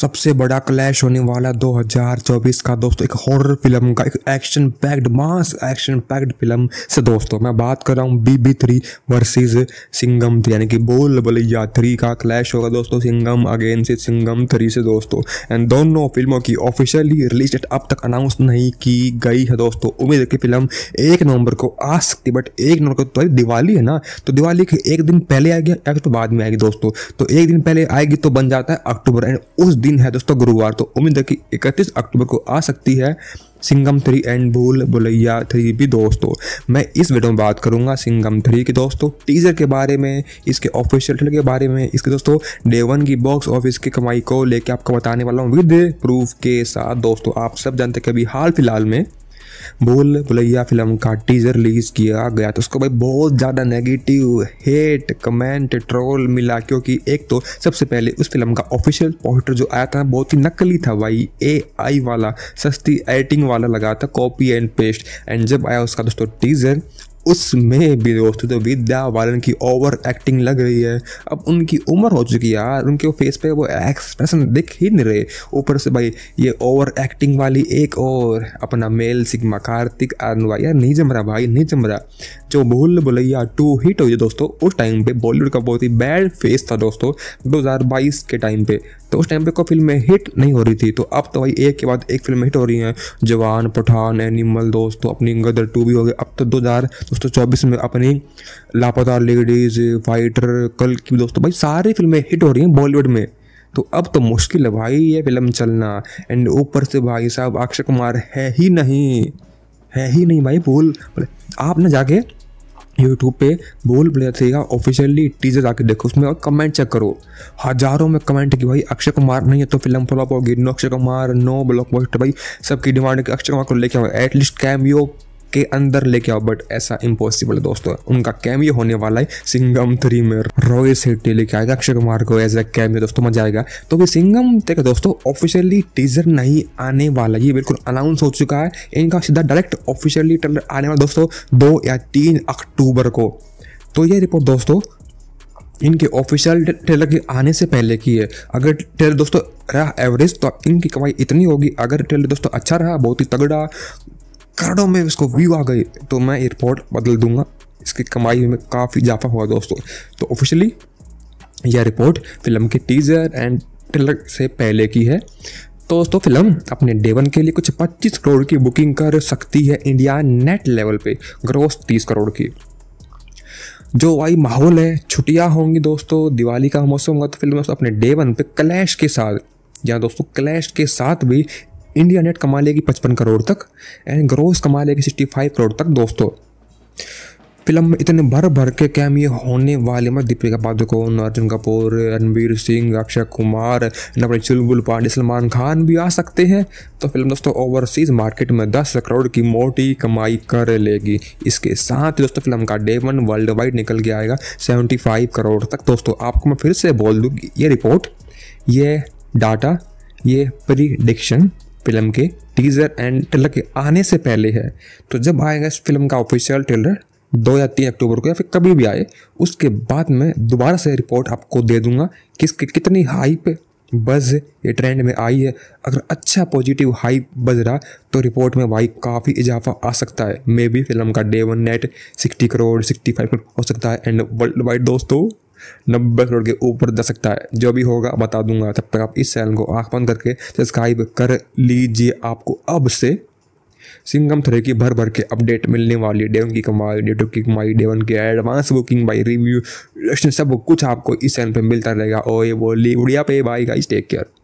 सबसे बड़ा क्लैश होने वाला 2024 का दोस्तों एक हॉरर फिल्म का एक action packed mass action packed film से दोस्तों मैं बात कर रहा हूँ B B three versus Singham three यानी कि बोल बलैया थ्री का क्लैश होगा दोस्तों सिंगम अगेन से सिंगम थ्री से दोस्तों एंड दोनों फिल्मों की ऑफिशियली रिलीज डेट अब तक अनाउंस नहीं की गई है दोस्तों उम्मीद है कि फिल्म एक नवंबर को आ सकती बट एक नवंबर को तो दिवाली है ना तो दिवाली के एक दिन पहले आएगी या तो बाद में आएगी दोस्तों तो एक दिन पहले आएगी तो बन जाता है अक्टूबर एंड उस उस दिन है दोस्तों गुरुवार तो उम्मीद है कि 31 अक्टूबर को आ सकती है सिंगम थ्री एंड भूल भुलैया थ्री भी दोस्तों मैं इस वीडियो में बात करूंगा सिंगम थ्री के दोस्तों टीजर के बारे में इसके ऑफिशियल ट्रेलर के बारे में इसके दोस्तों डे वन की बॉक्स ऑफिस की कमाई को लेकर आपको बताने वाला हूँ विद प्रूफ के साथ दोस्तों आप सब जानते हैं कि अभी हाल फिलहाल में भूल भुलैया फिल्म का टीजर रिलीज किया गया तो उसको भाई बहुत ज़्यादा नेगेटिव हेट कमेंट ट्रोल मिला क्योंकि एक तो सबसे पहले उस फिल्म का ऑफिशियल पोस्टर जो आया था बहुत ही नकली था भाई ए आई वाला सस्ती एडिटिंग वाला लगा था कॉपी एंड पेस्ट एंड जब आया उसका दोस्तों टीजर उसमें भी दोस्तों तो विद्या बालन की ओवर एक्टिंग लग रही है अब उनकी उम्र हो चुकी है यार उनके फेस पे वो एक्सप्रेशन दिख ही नहीं रहे ऊपर से भाई ये ओवर एक्टिंग वाली एक और अपना मेल सिग्मा कार्तिक आनवा यार नहीं जम रहा भाई नहीं जम रहा जो भूल भुलैया टू हिट हुई दोस्तों उस टाइम पे बॉलीवुड का बहुत ही बैड फेस था दोस्तों दो के टाइम पे तो उस टाइम पे कोई फिल्में हिट नहीं हो रही थी तो अब तो भाई एक के बाद एक फिल्म हिट हो रही हैं जवान पठान एनिमल दोस्तों अपनी गदर टू भी हो गए अब तो दो हज़ार दोस्तों चौबीस में अपनी लापता लेडीज़ फाइटर कल की दोस्तों भाई सारी फिल्में हिट हो रही हैं बॉलीवुड में तो अब तो मुश्किल है भाई ये फिल्म चलना एंड ऊपर से भाई साहब अक्षय कुमार है ही नहीं है ही नहीं भाई बोल आप ना जाके यूट्यूब पे बोल बोले थे ऑफिशियली टीजर आके देखो उसमें और कमेंट चेक करो हजारों में कमेंट की कि भाई अक्षय कुमार नहीं है तो फिल्म फ्लॉप होगी no Akshay Kumar no block भाई सबकी डिमांड है कि अक्षय कुमार को लेके आओ एटलीस्ट यू के अंदर लेके आओ बट ऐसा इम्पॉसिबल है दोस्तों उनका कैमियो होने वाला है सिंगम थ्री में रोहित शेट्टी लेके आएगा अक्षय कुमार को एज ए कैमियो दोस्तों मजा आएगा तो भी सिंगम देखो दोस्तों ऑफिशियली टीजर नहीं आने वाला ये बिल्कुल अनाउंस हो चुका है इनका सीधा डायरेक्ट ऑफिशियली ट्रेलर आने वाला दोस्तों दो या तीन अक्टूबर को तो ये रिपोर्ट दोस्तों इनके ऑफिशियल ट्रेलर के आने से पहले की है अगर ट्रेलर दोस्तों रहा एवरेज तो इनकी कमाई इतनी होगी अगर ट्रेलर दोस्तों अच्छा रहा बहुत ही तगड़ा करोड़ों में उसको व्यू आ गए तो मैं एयरपोर्ट बदल दूंगा इसकी कमाई में काफ़ी इजाफा हुआ दोस्तों तो ऑफिशियली यह रिपोर्ट फिल्म के टीजर एंड ट्रेलर से पहले की है तो दोस्तों फिल्म अपने डेवन के लिए कुछ 25 करोड़ की बुकिंग कर सकती है इंडिया नेट लेवल पे ग्रोस 30 करोड़ की जो वाई माहौल है छुट्टियाँ होंगी दोस्तों दिवाली का मौसम होगा तो फिल्म अपने डेवन पे क्लैश के साथ या दोस्तों क्लैश के साथ भी इंडिया नेट कमा लेगी पचपन करोड़ तक एंड ग्रोस कमा लेगी सिक्सटी फाइव करोड़ तक दोस्तों फिल्म में इतने भर भर के कैम ये होने वाले मत दीपिका पादुकोण अर्जुन कपूर रणवीर सिंह अक्षय कुमार नवर चुलबुल पांडे सलमान खान भी आ सकते हैं तो फिल्म दोस्तों ओवरसीज मार्केट में 10 करोड़ की मोटी कमाई कर लेगी इसके साथ दोस्तों फिल्म का डे वन वर्ल्ड वाइड निकल के आएगा फाइव करोड़ तक दोस्तों आपको मैं फिर से बोल दूँ ये रिपोर्ट ये डाटा ये प्रिडिक्शन फिल्म के टीजर एंड ट्रेलर के आने से पहले है तो जब आएगा इस फिल्म का ऑफिशियल ट्रेलर दो या तीन अक्टूबर को या फिर कभी भी आए उसके बाद मैं दोबारा से रिपोर्ट आपको दे दूंगा कि इसकी कितनी हाइप बज़ ये ट्रेंड में आई है अगर अच्छा पॉजिटिव हाइप बज रहा तो रिपोर्ट में भाई काफ़ी इजाफा आ सकता है मे बी फिल्म का day one net sixty crore sixty five crore हो सकता है एंड वर्ल्ड वाइड दोस्तों नब्बे करोड़ के ऊपर जा सकता है जो भी होगा बता दूंगा तब तक आप इस चैनल को आँख बंद करके सब्सक्राइब कर लीजिए आपको अब से सिंगम थ्रे की भर भर के अपडेट मिलने वाली डेवन की कमाई डेटो की कमाई डेवन की एडवांस बुकिंग बाई रिव्यू सब कुछ आपको इस चैनल पर मिलता रहेगा और ये बोली उड़िया पे बाई गाइस टेक केयर